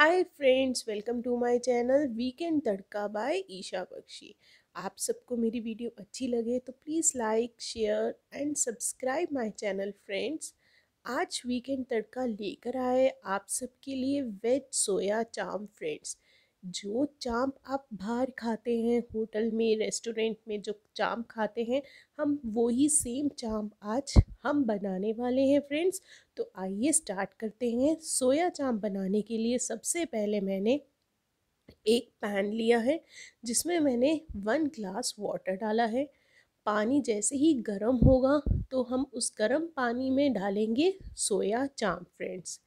hi friends welcome to my channel weekend Tadka by Isha Bakshi आप सबको मेरी वीडियो अच्छी लगे तो please like share and subscribe my channel friends आज वीकेंड तड़का लेकर आए आप सबके लिए वेज सोया चाम फ्रेंड्स जो चाम्प आप बाहर खाते हैं होटल में रेस्टोरेंट में जो चाम्प खाते हैं हम वही सेम चाम्प आज हम बनाने वाले हैं फ्रेंड्स तो आइए स्टार्ट करते हैं सोया चाम्प बनाने के लिए सबसे पहले मैंने एक पैन लिया है जिसमें मैंने वन ग्लास वाटर डाला है पानी जैसे ही गर्म होगा तो हम उस गर्म पानी में डालेंगे सोया चाम्प फ्रेंड्स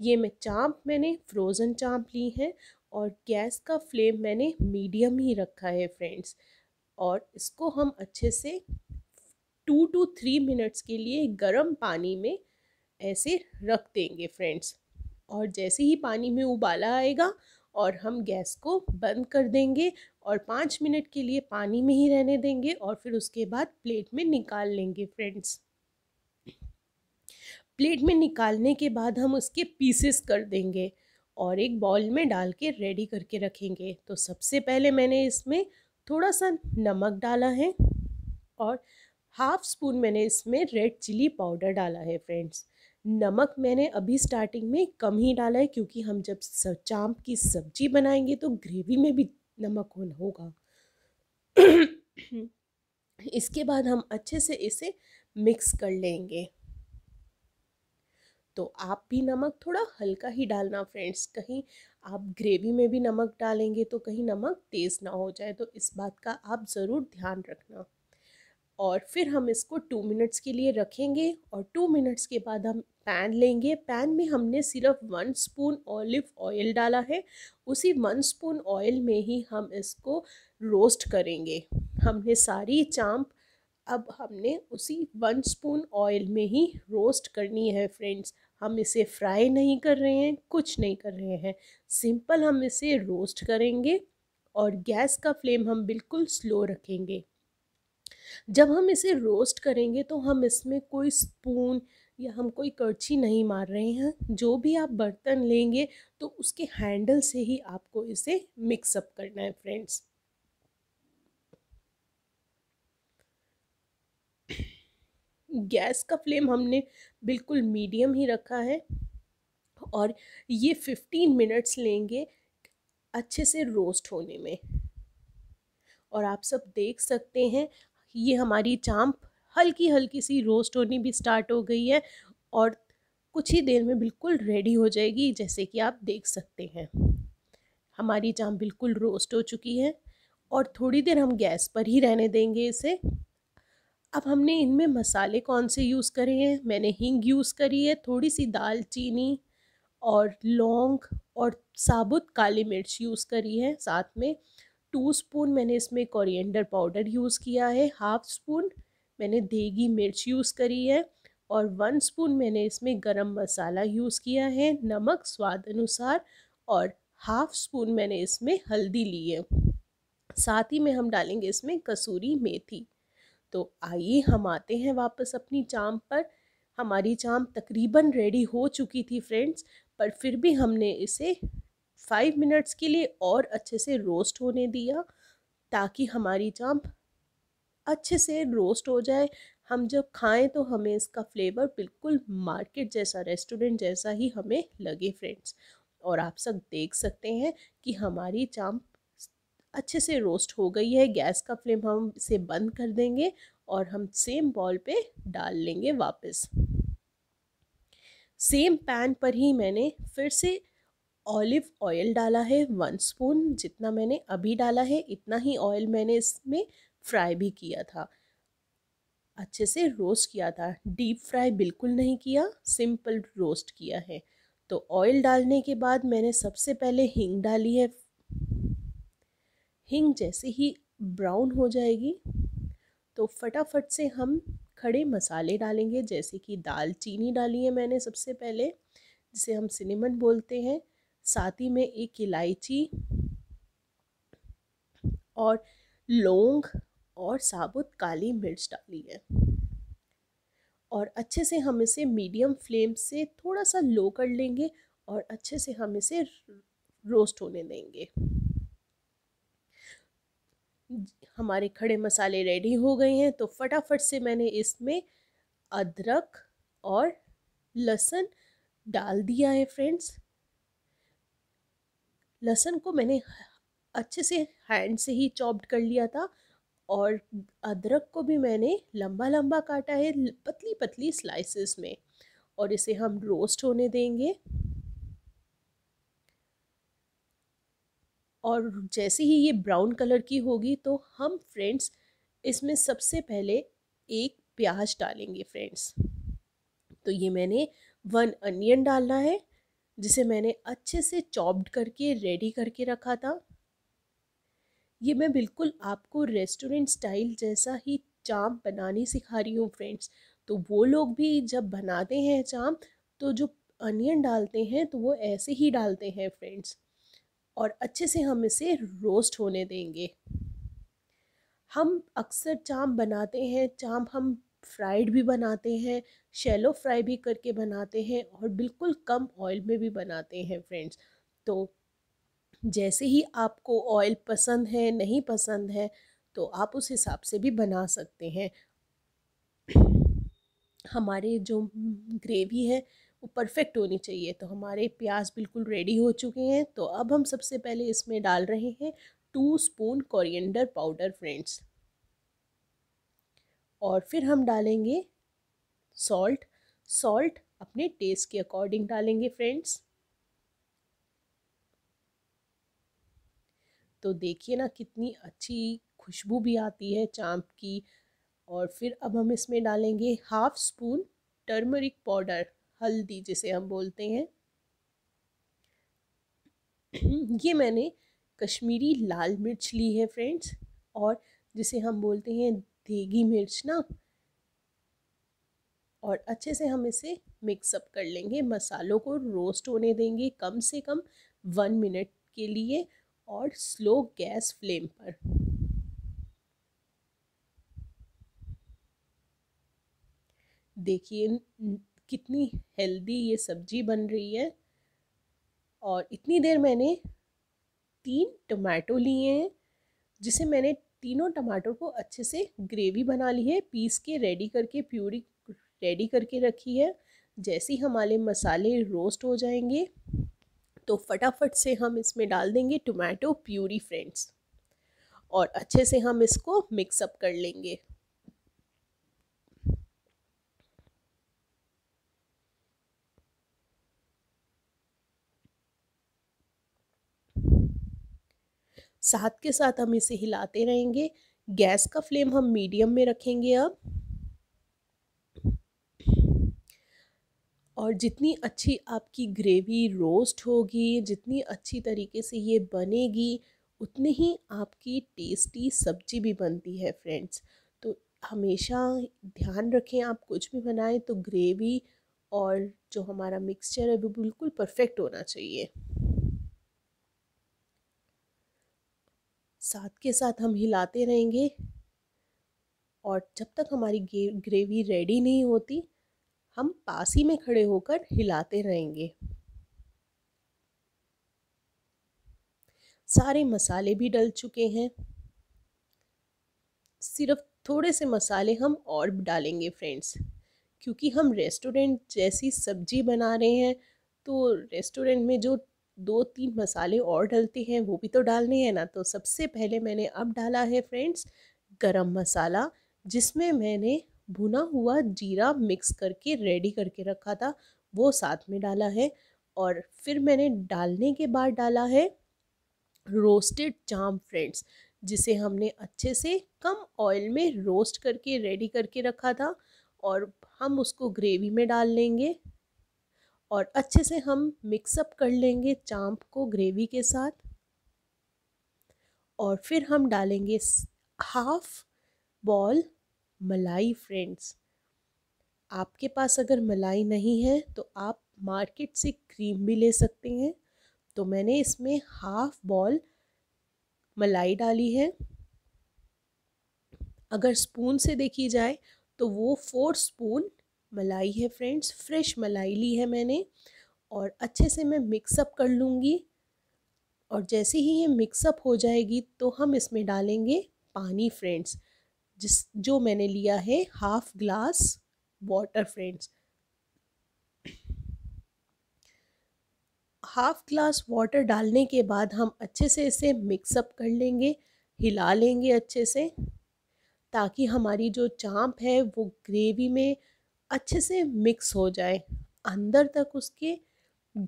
ये मैं चाम्प मैंने फ्रोज़न चाम्प ली है और गैस का फ्लेम मैंने मीडियम ही रखा है फ्रेंड्स और इसको हम अच्छे से टू टू थ्री मिनट्स के लिए गर्म पानी में ऐसे रख देंगे फ्रेंड्स और जैसे ही पानी में उबाला आएगा और हम गैस को बंद कर देंगे और पाँच मिनट के लिए पानी में ही रहने देंगे और फिर उसके बाद प्लेट में निकाल लेंगे फ्रेंड्स प्लेट में निकालने के बाद हम उसके पीसेस कर देंगे और एक बॉल में डाल के रेडी करके रखेंगे तो सबसे पहले मैंने इसमें थोड़ा सा नमक डाला है और हाफ स्पून मैंने इसमें रेड चिली पाउडर डाला है फ्रेंड्स नमक मैंने अभी स्टार्टिंग में कम ही डाला है क्योंकि हम जब चाँप की सब्जी बनाएंगे तो ग्रेवी में भी नमक होना होगा इसके बाद हम अच्छे से इसे मिक्स कर लेंगे तो आप भी नमक थोड़ा हल्का ही डालना फ्रेंड्स कहीं आप ग्रेवी में भी नमक डालेंगे तो कहीं नमक तेज़ ना हो जाए तो इस बात का आप ज़रूर ध्यान रखना और फिर हम इसको टू मिनट्स के लिए रखेंगे और टू मिनट्स के बाद हम पैन लेंगे पैन में हमने सिर्फ वन स्पून ऑलिव ऑयल डाला है उसी वन स्पून ऑयल में ही हम इसको रोस्ट करेंगे हमने सारी चाम्प अब हमने उसी वन स्पून ऑयल में ही रोस्ट करनी है फ्रेंड्स हम इसे फ्राई नहीं कर रहे हैं कुछ नहीं कर रहे हैं सिंपल हम इसे रोस्ट करेंगे और गैस का फ्लेम हम बिल्कुल स्लो रखेंगे जब हम इसे रोस्ट करेंगे तो हम इसमें कोई स्पून या हम कोई करछी नहीं मार रहे हैं जो भी आप बर्तन लेंगे तो उसके हैंडल से ही आपको इसे मिक्सअप करना है फ्रेंड्स गैस का फ्लेम हमने बिल्कुल मीडियम ही रखा है और ये फिफ्टीन मिनट्स लेंगे अच्छे से रोस्ट होने में और आप सब देख सकते हैं ये हमारी चाम्प हल्की हल्की सी रोस्ट होनी भी स्टार्ट हो गई है और कुछ ही देर में बिल्कुल रेडी हो जाएगी जैसे कि आप देख सकते हैं हमारी चाम्प बिल्कुल रोस्ट हो चुकी है और थोड़ी देर हम गैस पर ही रहने देंगे इसे अब हमने इनमें मसाले कौन से यूज़ करे हैं मैंने हींग यूज़ करी है थोड़ी सी दालचीनी और लौंग और साबुत काली मिर्च यूज़ करी है साथ में टू स्पून मैंने इसमें कोरिएंडर पाउडर यूज़ किया है हाफ स्पून मैंने देगी मिर्च यूज़ करी है और वन स्पून मैंने इसमें गरम मसाला यूज़ किया है नमक स्वाद अनुसार और हाफ स्पून मैंने इसमें हल्दी ली है साथ ही में हम डालेंगे इसमें कसूरी मेथी तो आइए हम आते हैं वापस अपनी चाम पर हमारी चाम तकरीबन रेडी हो चुकी थी फ्रेंड्स पर फिर भी हमने इसे फाइव मिनट्स के लिए और अच्छे से रोस्ट होने दिया ताकि हमारी चाम अच्छे से रोस्ट हो जाए हम जब खाएं तो हमें इसका फ्लेवर बिल्कुल मार्केट जैसा रेस्टोरेंट जैसा ही हमें लगे फ्रेंड्स और आप सब देख सकते हैं कि हमारी चाम अच्छे से रोस्ट हो गई है गैस का फ्लेम हम इसे बंद कर देंगे और हम सेम बॉल पे डाल लेंगे वापस सेम पैन पर ही मैंने फिर से ऑलिव ऑयल डाला है वन स्पून जितना मैंने अभी डाला है इतना ही ऑयल मैंने इसमें फ्राई भी किया था अच्छे से रोस्ट किया था डीप फ्राई बिल्कुल नहीं किया सिंपल रोस्ट किया है तो ऑयल डालने के बाद मैंने सबसे पहले हींग डाली है हिंग जैसे ही ब्राउन हो जाएगी तो फटाफट से हम खड़े मसाले डालेंगे जैसे कि दालचीनी डाली है मैंने सबसे पहले जिसे हम सिनेमन बोलते हैं साथ ही में एक इलायची और लौंग और साबुत काली मिर्च डाली है और अच्छे से हम इसे मीडियम फ्लेम से थोड़ा सा लो कर लेंगे और अच्छे से हम इसे रोस्ट होने देंगे हमारे खड़े मसाले रेडी हो गए हैं तो फटाफट से मैंने इसमें अदरक और लहसुन डाल दिया है फ्रेंड्स लहसुन को मैंने अच्छे से हैंड से ही चॉप्ड कर लिया था और अदरक को भी मैंने लंबा लंबा काटा है पतली पतली स्लाइसेस में और इसे हम रोस्ट होने देंगे और जैसे ही ये ब्राउन कलर की होगी तो हम फ्रेंड्स इसमें सबसे पहले एक प्याज डालेंगे फ्रेंड्स तो ये मैंने वन अनियन डालना है जिसे मैंने अच्छे से चॉप्ड करके रेडी करके रखा था ये मैं बिल्कुल आपको रेस्टोरेंट स्टाइल जैसा ही चाम बनाने सिखा रही हूँ फ्रेंड्स तो वो लोग भी जब बनाते हैं चाम तो जो अनियन डालते हैं तो वो ऐसे ही डालते हैं फ्रेंड्स और अच्छे से हम इसे रोस्ट होने देंगे हम अक्सर चाम बनाते हैं चाम हम फ्राइड भी बनाते हैं शैलो फ्राई भी करके बनाते हैं और बिल्कुल कम ऑयल में भी बनाते हैं फ्रेंड्स तो जैसे ही आपको ऑयल पसंद है नहीं पसंद है तो आप उस हिसाब से भी बना सकते हैं हमारे जो ग्रेवी है वो परफेक्ट होनी चाहिए तो हमारे प्याज बिल्कुल रेडी हो चुके हैं तो अब हम सबसे पहले इसमें डाल रहे हैं two spoon coriander powder friends और फिर हम डालेंगे सॉल्ट सॉल्ट अपने टेस्ट के अकॉर्डिंग डालेंगे फ्रेंड्स तो देखिए ना कितनी अच्छी खुशबू भी आती है चाँप की और फिर अब हम इसमें डालेंगे हाफ स्पून टर्मरिक पाउडर हल्दी जिसे हम बोलते हैं ये मैंने कश्मीरी लाल मिर्च ली है फ्रेंड्स और जिसे हम बोलते हैं देगी मिर्च ना और अच्छे से हम इसे मिक्सअप कर लेंगे मसालों को रोस्ट होने देंगे कम से कम वन मिनट के लिए और स्लो गैस फ्लेम पर देखिए कितनी हेल्दी ये सब्जी बन रही है और इतनी देर मैंने तीन टमाटो लिए हैं जिसे मैंने तीनों टमाटर को अच्छे से ग्रेवी बना ली है पीस के रेडी करके प्यूरी रेडी करके रखी है जैसे ही हमारे मसाले रोस्ट हो जाएंगे तो फटाफट से हम इसमें डाल देंगे टमाटो प्यूरी फ्रेंड्स और अच्छे से हम इसको मिक्सअप कर लेंगे साथ के साथ हम इसे हिलाते रहेंगे गैस का फ्लेम हम मीडियम में रखेंगे अब और जितनी अच्छी आपकी ग्रेवी रोस्ट होगी जितनी अच्छी तरीके से ये बनेगी उतनी ही आपकी टेस्टी सब्जी भी बनती है फ्रेंड्स तो हमेशा ध्यान रखें आप कुछ भी बनाएं तो ग्रेवी और जो हमारा मिक्सचर है वो बिल्कुल परफेक्ट होना चाहिए साथ के साथ हम हिलाते रहेंगे और जब तक हमारी ग्रेवी रेडी नहीं होती हम पास ही में खड़े होकर हिलाते रहेंगे सारे मसाले भी डल चुके हैं सिर्फ थोड़े से मसाले हम और डालेंगे फ्रेंड्स क्योंकि हम रेस्टोरेंट जैसी सब्जी बना रहे हैं तो रेस्टोरेंट में जो दो तीन मसाले और डलते हैं वो भी तो डालने हैं ना तो सबसे पहले मैंने अब डाला है फ्रेंड्स गरम मसाला जिसमें मैंने भुना हुआ जीरा मिक्स करके रेडी करके रखा था वो साथ में डाला है और फिर मैंने डालने के बाद डाला है रोस्टेड चाम फ्रेंड्स जिसे हमने अच्छे से कम ऑयल में रोस्ट करके रेडी करके रखा था और हम उसको ग्रेवी में डाल लेंगे और अच्छे से हम मिक्सअप कर लेंगे चाम्प को ग्रेवी के साथ और फिर हम डालेंगे हाफ बॉल मलाई फ्रेंड्स आपके पास अगर मलाई नहीं है तो आप मार्केट से क्रीम भी ले सकते हैं तो मैंने इसमें हाफ बॉल मलाई डाली है अगर स्पून से देखी जाए तो वो फोर स्पून मलाई है फ्रेंड्स फ्रेश मलाई ली है मैंने और अच्छे से मैं मिक्सअप कर लूँगी और जैसे ही ये मिक्सअप हो जाएगी तो हम इसमें डालेंगे पानी फ्रेंड्स जिस जो मैंने लिया है half glass water friends half glass water डालने के बाद हम अच्छे से इसे मिक्सअप कर लेंगे हिला लेंगे अच्छे से ताकि हमारी जो चाँप है वो ग्रेवी में अच्छे से मिक्स हो जाए अंदर तक उसके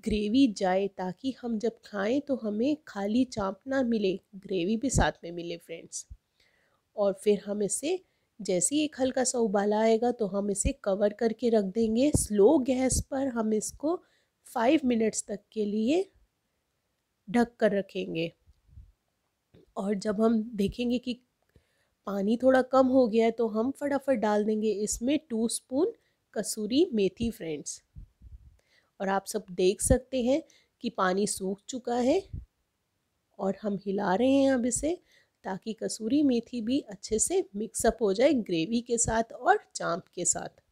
ग्रेवी जाए ताकि हम जब खाएं तो हमें खाली चाँप ना मिले ग्रेवी भी साथ में मिले फ्रेंड्स और फिर हम इसे जैसे ही एक हल्का सा उबाला आएगा तो हम इसे कवर करके रख देंगे स्लो गैस पर हम इसको फाइव मिनट्स तक के लिए ढक कर रखेंगे और जब हम देखेंगे कि पानी थोड़ा कम हो गया है तो हम फटाफट डाल देंगे इसमें टू स्पून कसूरी मेथी फ्रेंड्स और आप सब देख सकते हैं कि पानी सूख चुका है और हम हिला रहे हैं अब इसे ताकि कसूरी मेथी भी अच्छे से मिक्सअप हो जाए ग्रेवी के साथ और चाँप के साथ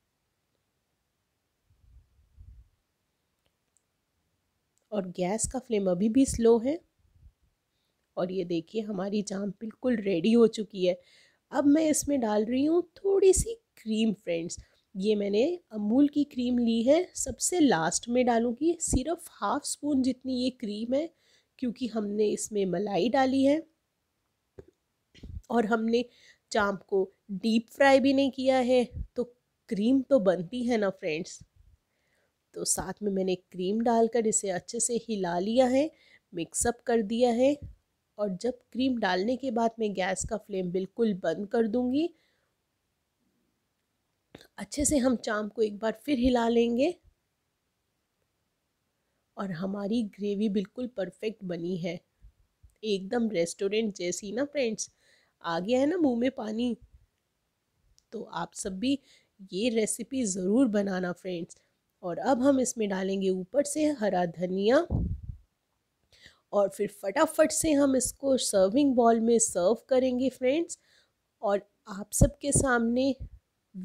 और गैस का फ्लेम अभी भी स्लो है और ये देखिए हमारी चाँप बिल्कुल रेडी हो चुकी है अब मैं इसमें डाल रही हूँ थोड़ी सी क्रीम फ्रेंड्स ये मैंने अमूल की क्रीम ली है सबसे लास्ट में डालूँगी सिर्फ हाफ़ स्पून जितनी ये क्रीम है क्योंकि हमने इसमें मलाई डाली है और हमने चाँप को डीप फ्राई भी नहीं किया है तो क्रीम तो बनती है ना फ्रेंड्स तो साथ में मैंने क्रीम डालकर इसे अच्छे से हिला लिया है मिक्सअप कर दिया है और जब क्रीम डालने के बाद मैं गैस का फ्लेम बिल्कुल बंद कर दूँगी अच्छे से हम चाम को एक बार फिर हिला लेंगे और हमारी ग्रेवी बिल्कुल परफेक्ट बनी है एकदम रेस्टोरेंट जैसी ना फ्रेंड्स आ गया है ना मुंह में पानी तो आप सब भी ये रेसिपी ज़रूर बनाना फ्रेंड्स और अब हम इसमें डालेंगे ऊपर से हरा धनिया और फिर फटाफट से हम इसको सर्विंग बॉल में सर्व करेंगे फ्रेंड्स और आप सबके सामने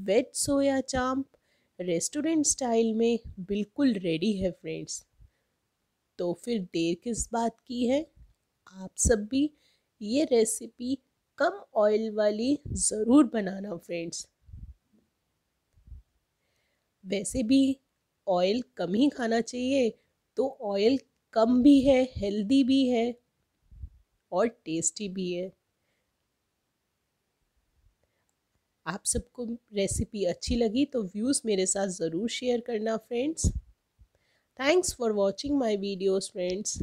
वेज सोया चाप रेस्टोरेंट स्टाइल में बिल्कुल रेडी है फ्रेंड्स तो फिर देर किस बात की है आप सब भी ये रेसिपी कम ऑयल वाली ज़रूर बनाना फ्रेंड्स वैसे भी ऑयल कम ही खाना चाहिए तो ऑयल कम भी है हेल्दी भी है और टेस्टी भी है आप सबको रेसिपी अच्छी लगी तो व्यूज़ मेरे साथ ज़रूर शेयर करना friends thanks for watching my videos friends